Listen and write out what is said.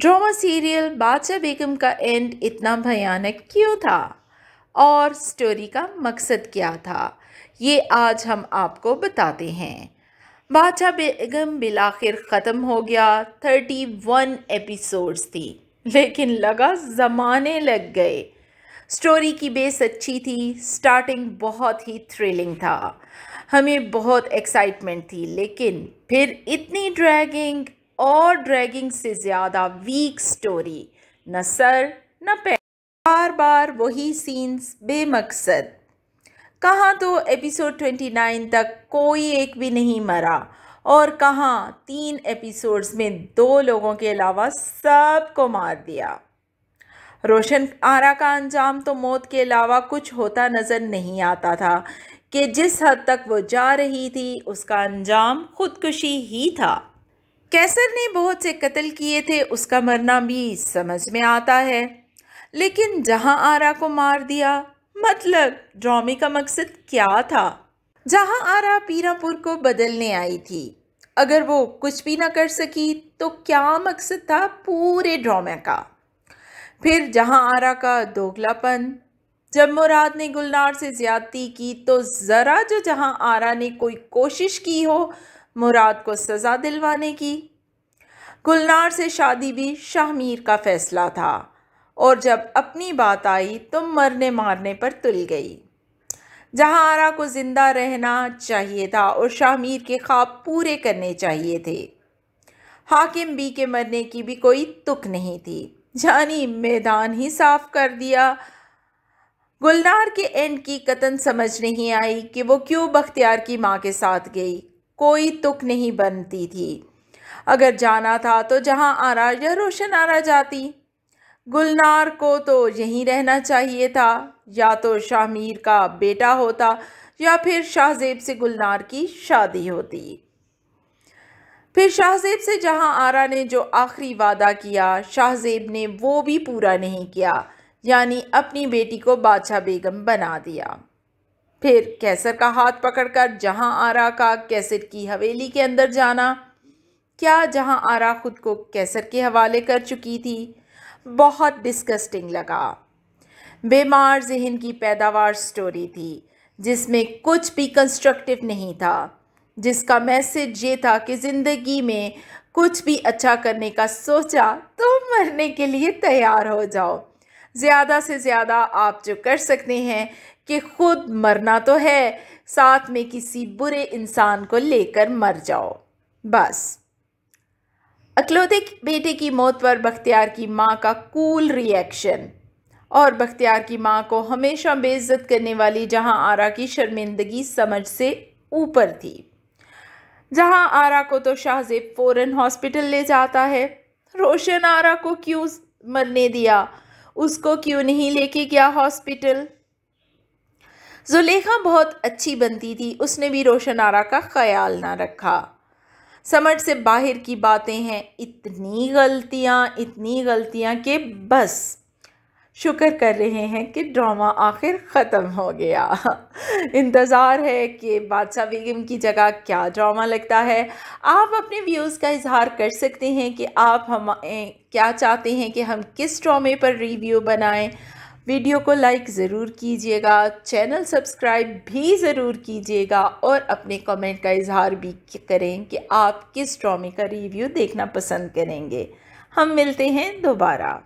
drama serial बादशाह बेगम का and इतना भयानक क्यों था और स्टोरी का मकसद क्या था ये आज हम आपको बताते हैं बादशाह बेगम बिलाखिर ख़त्म हो गया थर्टी वन एपिसोड्स थी लेकिन लगा ज़माने लग गए स्टोरी की बेस अच्छी थी स्टार्टिंग बहुत ही थ्रिलिंग था हमें बहुत एक्साइटमेंट थी लेकिन फिर इतनी ड्रैगिंग और ड्रैगिंग से ज़्यादा वीक स्टोरी न सर न पैर बार बार वही सीन्स बेमकसद कहाँ तो एपिसोड ट्वेंटी नाइन तक कोई एक भी नहीं मरा और कहाँ तीन एपिसोड्स में दो लोगों के अलावा सब को मार दिया रोशन आरा का अंजाम तो मौत के अलावा कुछ होता नज़र नहीं आता था कि जिस हद तक वो जा रही थी उसका अंजाम खुदकुशी ही था कैसर ने बहुत से कत्ल किए थे उसका मरना भी समझ में आता है लेकिन जहां आरा को मार दिया मतलब ड्रामे का मकसद क्या था जहां आरा पीरापुर को बदलने आई थी अगर वो कुछ भी ना कर सकी तो क्या मकसद था पूरे ड्रामे का फिर जहां आरा का दोगलापन जब मुराद ने गुलनार से ज्यादती की तो ज़रा जो जहां आरा ने कोई कोशिश की हो मुराद को सज़ा दिलवाने की गुलनार से शादी भी शाहमीर का फैसला था और जब अपनी बात आई तो मरने मारने पर तुल गई जहाँ आरा को ज़िंदा रहना चाहिए था और शाहमीर के ख्वाब पूरे करने चाहिए थे हाकिम बी के मरने की भी कोई तुक नहीं थी जानी मैदान ही साफ कर दिया गुलनार के एंड की कतन समझ नहीं आई कि वो क्यों बख्तियार की माँ के साथ गई कोई तुक नहीं बनती थी अगर जाना था तो जहाँ आरा या रोशन आरा जाती गुलनार को तो यहीं रहना चाहिए था या तो शाहमीर का बेटा होता या फिर शाहजेब से गुलनार की शादी होती फिर शाहजेब से जहां आरा ने जो आखिरी वादा किया शाहजेब ने वो भी पूरा नहीं किया यानी अपनी बेटी को बादशाह बेगम बना दिया फिर कैसर का हाथ पकड़कर जहां आरा का कैसर की हवेली के अंदर जाना क्या जहां आरा खुद को कैसर के हवाले कर चुकी थी बहुत डिस्कस्टिंग लगा बेमार जहन की पैदावार स्टोरी थी जिसमें कुछ भी कंस्ट्रक्टिव नहीं था जिसका मैसेज ये था कि ज़िंदगी में कुछ भी अच्छा करने का सोचा तो मरने के लिए तैयार हो जाओ ज़्यादा से ज़्यादा आप जो कर सकते हैं कि ख़ुद मरना तो है साथ में किसी बुरे इंसान को लेकर मर जाओ बस अकलौते बेटे की मौत पर बख्तियार की माँ का कूल रिएक्शन और बख्तियार की माँ को हमेशा बेइज्जत करने वाली जहाँ आरा की शर्मिंदगी समझ से ऊपर थी जहाँ आरा को तो शाहजेब फौरन हॉस्पिटल ले जाता है रोशन आरा को क्यों मरने दिया उसको क्यों नहीं लेके गया हॉस्पिटल जुलेखा बहुत अच्छी बनती थी उसने भी रोशन आरा का ख्याल ना रखा समझ से बाहर की बातें हैं इतनी गलतियाँ इतनी गलतियाँ के बस शुक्र कर रहे हैं कि ड्रामा आखिर ख़त्म हो गया इंतज़ार है कि बादशाह बेगम की जगह क्या ड्रामा लगता है आप अपने व्यूज़ का इजहार कर सकते हैं कि आप हम क्या चाहते हैं कि हम किस ड्रामे पर रिव्यू बनाएं वीडियो को लाइक ज़रूर कीजिएगा चैनल सब्सक्राइब भी ज़रूर कीजिएगा और अपने कमेंट का इजहार भी करें कि आप किस ड्रामे का रिव्यू देखना पसंद करेंगे हम मिलते हैं दोबारा